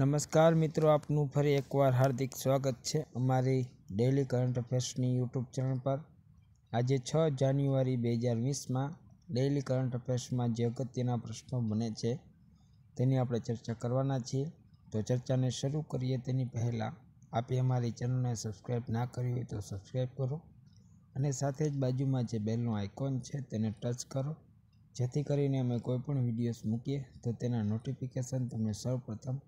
નમસ્કાર મિત્રો આપનું ફરી એકવાર હાર્દિક સ્વાગત છે અમારી ડેલી કરંટ અફેર્સની યુટ્યુબ ચેનલ પર આજે છ જાન્યુઆરી બે હજાર વીસમાં ડેલી કરંટ અફેર્સમાં જે અગત્યના પ્રશ્નો બને છે તેની આપણે ચર્ચા કરવાના છીએ તો ચર્ચાને શરૂ કરીએ તેની પહેલાં આપે અમારી ચેનલને સબસ્ક્રાઈબ ના કરી હોય તો સબસ્ક્રાઈબ કરો અને સાથે જ બાજુમાં જે બેલનું આઇકોન છે તેને ટચ કરો જેથી કરીને અમે કોઈપણ વિડીયોઝ મૂકીએ તો તેના નોટિફિકેશન તમને સૌપ્રથમ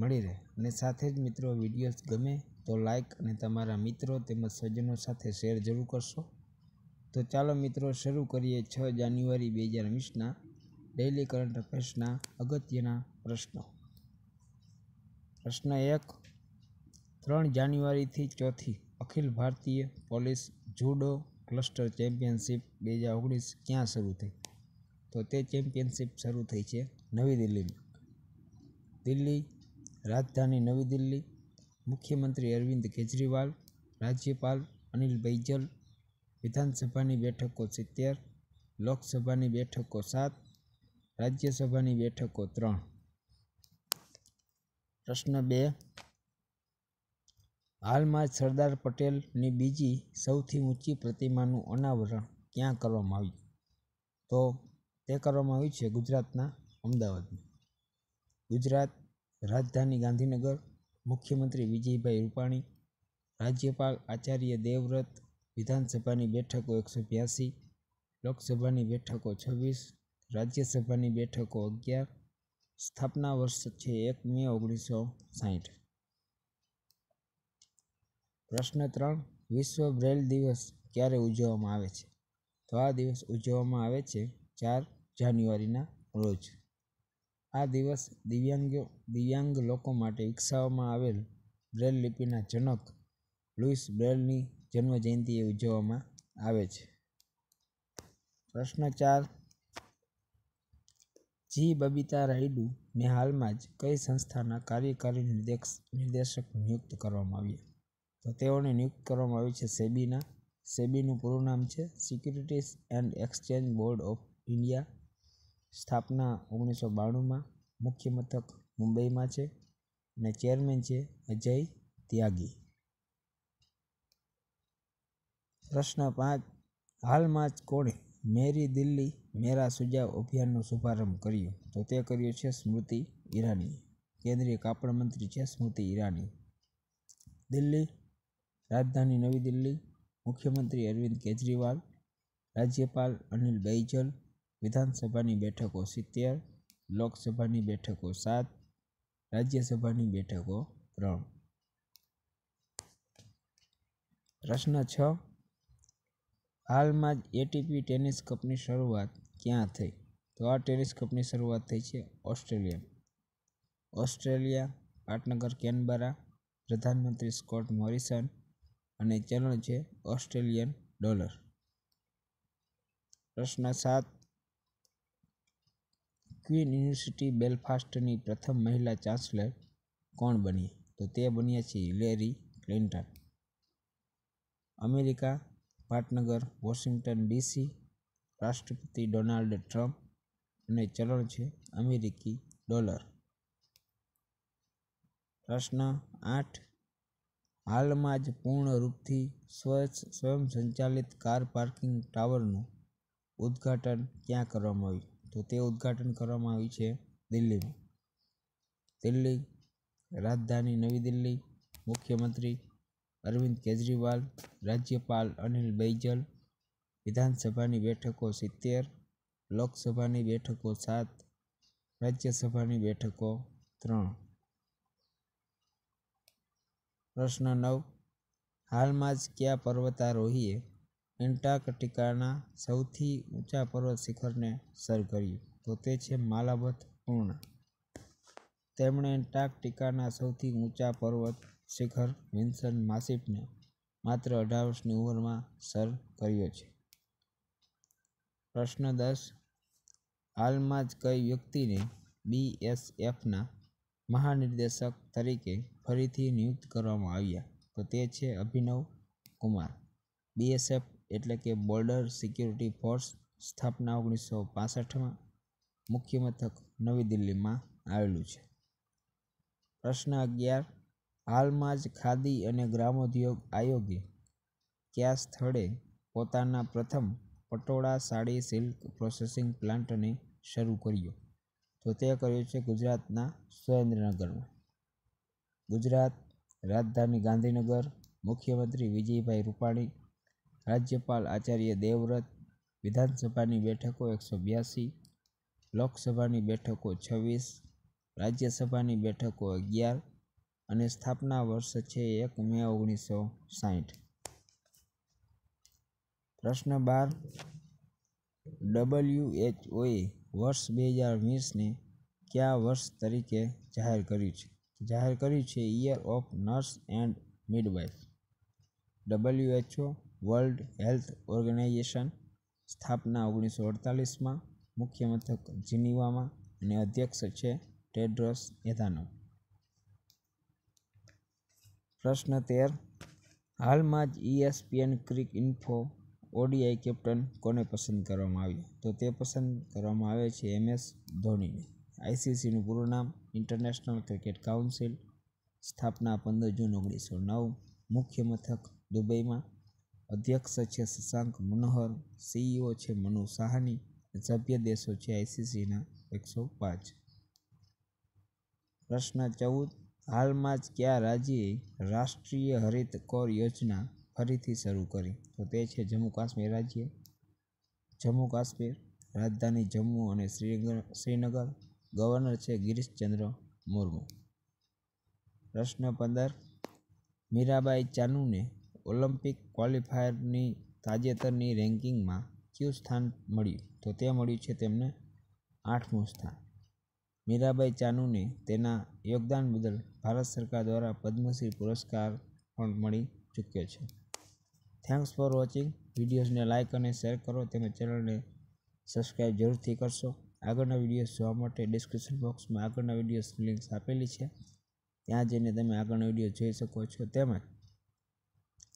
મળી રહે અને સાથે જ મિત્રો વિડીયોઝ ગમે તો લાઇક અને તમારા મિત્રો તેમજ સ્વજનો સાથે શેર જરૂર કરશો તો ચાલો મિત્રો શરૂ કરીએ છ જાન્યુઆરી બે હજાર વીસના ડેઇલી કરંટ અફેર્સના અગત્યના પ્રશ્નો પ્રશ્ન એક ત્રણ જાન્યુઆરીથી ચોથી અખિલ ભારતીય પોલીસ જુડો ક્લસ્ટર ચેમ્પિયનશિપ બે હજાર ઓગણીસ ક્યાં શરૂ થઈ તો તે ચેમ્પિયનશિપ શરૂ થઈ છે નવી દિલ્હીમાં દિલ્હી રાજધાની નવી દિલ્હી મુખ્યમંત્રી અરવિંદ કેજરીવાલ રાજ્યપાલ અનિલ બૈજલ વિધાનસભાની બેઠકો સિત્તેર લોકસભાની બેઠકો સાત રાજ્યસભાની બેઠકો ત્રણ પ્રશ્ન બે હાલમાં સરદાર પટેલની બીજી સૌથી ઊંચી પ્રતિમાનું અનાવરણ ક્યાં કરવામાં આવ્યું તો તે કરવામાં આવ્યું છે ગુજરાતના અમદાવાદમાં ગુજરાત રાજધાની ગાંધીનગર મુખ્યમંત્રી વિજયભાઈ રૂપાણી રાજ્યપાલ આચાર્ય દેવવ્રત વિધાનસભાની બેઠકો એકસો બ્યાસી લોકસભાની બેઠકો છવ્વીસ રાજ્યસભાની બેઠકો અગિયાર સ્થાપના વર્ષ છે એક મે ઓગણીસો સાહીઠ પ્રશ્ન ત્રણ વિશ્વ બ્રેલ દિવસ ક્યારે ઉજવવામાં આવે છે તો આ દિવસ ઉજવવામાં આવે છે ચાર જાન્યુઆરીના રોજ આ દિવસ દિવ્યાંગો દિવ્યાંગ લોકો માટે વિકસાવવામાં આવેલ બ્રેલ લિપિના જનક લુઈસ બ્રેલની જન્મજયંતિએ ઉજવવામાં આવે છે પ્રશ્ન ચાર જી બબીતા રાયડુને હાલમાં જ કઈ સંસ્થાના કાર્યકારી નિર્દેશ નિર્દેશક નિયુક્ત કરવામાં આવ્યા તો તેઓને નિયુક્ત કરવામાં આવી છે સેબીના સેબીનું પૂરું નામ છે securities and exchange board of India સ્થાપના ઓગણીસો બાણુંમાં મુખ્ય મથક મુંબઈમાં છે અને ચેરમેન છે અજય ત્યાગી પ્રશ્ન પાંચ હાલમાં જ કોણે મેરી દિલ્હી મેરા સુજાવ અભિયાનનો શુભારંભ કર્યો તો તે કર્યો છે સ્મૃતિ ઈરાની કેન્દ્રીય કાપડ મંત્રી છે સ્મૃતિ ઈરાની દિલ્હી રાજધાની નવી દિલ્હી મુખ્યમંત્રી અરવિંદ કેજરીવાલ રાજ્યપાલ અનિલ બૈજલ વિધાનસભાની બેઠકો સિત્તેર લોકસભાની બેઠકો સાત રાજ્યસભાની બેઠકો ત્રણ પ્રશ્ન છ હાલમાં જ એટીપી ટેનિસ કપની શરૂઆત ક્યાં થઈ તો આ ટેનિસ કપની શરૂઆત થઈ છે ઓસ્ટ્રેલિયા ઓસ્ટ્રેલિયા પાટનગર કેનબરા પ્રધાનમંત્રી સ્કોટ મોરિસન અને ચલણ છે ઓસ્ટ્રેલિયન ડોલર પ્રશ્ન સાત ક્વીન યુનિવર્સિટી બેલફાસ્ટની પ્રથમ મહિલા ચાન્સલર કોણ બની તો તે બન્યા છે હિલેરી ક્લિન્ટન અમેરિકા પાટનગર વોશિંગ્ટન ડીસી રાષ્ટ્રપતિ ડોનાલ્ડ ટ્રમ્પ અને ચલણ છે અમેરિકી ડોલર પ્રશ્ન આઠ હાલમાં જ પૂર્ણ રૂપથી સ્વયં સંચાલિત કાર પાર્કિંગ ટાવરનું ઉદ્ઘાટન ક્યાં કરવામાં આવ્યું તો તે ઉદ્ઘાટન કરવામાં આવ્યું છે દિલ્હીમાં દિલ્હી રાજધાની નવી દિલ્હી મુખ્યમંત્રી અરવિંદ કેજરીવાલ રાજ્યપાલ અનિલ બૈજલ વિધાનસભાની બેઠકો સિત્તેર લોકસભાની બેઠકો સાત રાજ્યસભાની બેઠકો ત્રણ પ્રશ્ન નવ હાલમાં જ કયા પર્વતારોહીએ એન્ટાર્કટિકાના સૌથી ઊંચા પર્વત શિખરને સર કર્યું તો તે છે માલાબથ પૂર્ણ તેમણે એન્ટાર્કટિકાના સૌથી ઊંચા પર્વત શિખર વિન્સન માસિફને માત્ર અઢાર વર્ષની ઉંમરમાં સર કર્યો છે પ્રશ્ન દસ હાલમાં જ કઈ વ્યક્તિને બીએસએફના મહાનિર્દેશક તરીકે ફરીથી નિયુક્ત કરવામાં આવ્યા તો તે છે અભિનવ કુમાર બીએસએફ એટલે કે બોર્ડર સિક્યુરિટી ફોર્સ સ્થાપના ઓગણીસો પાસઠમાં મુખ્ય મથક નવી દિલ્હીમાં આવેલું છે પ્રશ્ન અગિયાર હાલમાં જ ખાદી અને ગ્રામોદ્યોગ આયોગે કયા સ્થળે પોતાના પ્રથમ પટોળા સાડી સિલ્ક પ્રોસેસિંગ પ્લાન્ટને શરૂ કર્યો તો તે કર્યું છે ગુજરાતના સુરેન્દ્રનગરમાં ગુજરાત રાજધાની ગાંધીનગર મુખ્યમંત્રી વિજયભાઈ રૂપાણી રાજ્યપાલ આચાર્ય દેવવ્રત વિધાનસભાની બેઠકો એકસો બ્યાસી લોકસભાની બેઠકો છવ્વીસ રાજ્યસભાની બેઠકો અગિયાર અને સ્થાપના વર્ષ છે એક મે ઓગણીસો સાહીઠ પ્રશ્ન બાર ડબલ્યુ એચઓએ વર્ષ બે હજાર વીસને કયા વર્ષ તરીકે જાહેર કર્યું છે જાહેર કર્યું છે year of nurse and midwife W H O world health organization સ્થાપના ઓગણીસો અડતાલીસમાં મુખ્ય મથક જીનીવામાં અને અધ્યક્ષ છે ટેડ્રોસ એધાનો પ્રશ્ન તેર હાલમાં જ ESPN cric info ODI captain કોને પસંદ કરવામાં આવ્યો તો તે પસંદ કરવામાં આવે છે એમએસ ધોનીને આઈસીસીનું પૂરું નામ ઇન્ટરનેશનલ ક્રિકેટ કાઉન્સિલ સ્થાપના પંદર જૂન ઓગણીસો નવ મુખ્ય મથક દુબઈમાં અધ્યક્ષ છે શશાંક મનોહર સીઈઓ e છે મનુ સાહાની સભ્ય દેશો છે આઈસીસીના એકસો પાંચ પ્રશ્ન ચૌદ હાલમાં જ કયા રાજ્યે રાષ્ટ્રીય હરિત કોર યોજના ફરીથી શરૂ કરી તો તે છે જમ્મુ કાશ્મીર રાજ્ય જમ્મુ કાશ્મીર રાજધાની જમ્મુ અને શ્રીનગર ગવર્નર છે ગિરીશચંદ્ર મુર્મુ પ્રશ્ન પંદર મીરાબાઈ ચાનુને ઓલિમ્પિક ક્વોલિફાયરની તાજેતરની રેન્કિંગમાં કયું સ્થાન મળ્યું તો તે મળ્યું છે તેમને આઠમું સ્થાન મીરાબાઈ ચાનુને તેના યોગદાન બદલ ભારત સરકાર દ્વારા પદ્મશ્રી પુરસ્કાર પણ મળી ચૂક્યો છે થેન્ક્સ ફોર વોચિંગ વિડીયોઝને લાઇક અને શેર કરો તેમજ ચેનલને સબસ્ક્રાઈબ જરૂરથી કરશો આગળના વિડીયોઝ જોવા માટે ડિસ્ક્રિપ્શન બોક્સમાં આગળના વિડીયોઝ લિંક્સ આપેલી છે ત્યાં જઈને તમે આગળનો વિડીયો જોઈ શકો છો તેમજ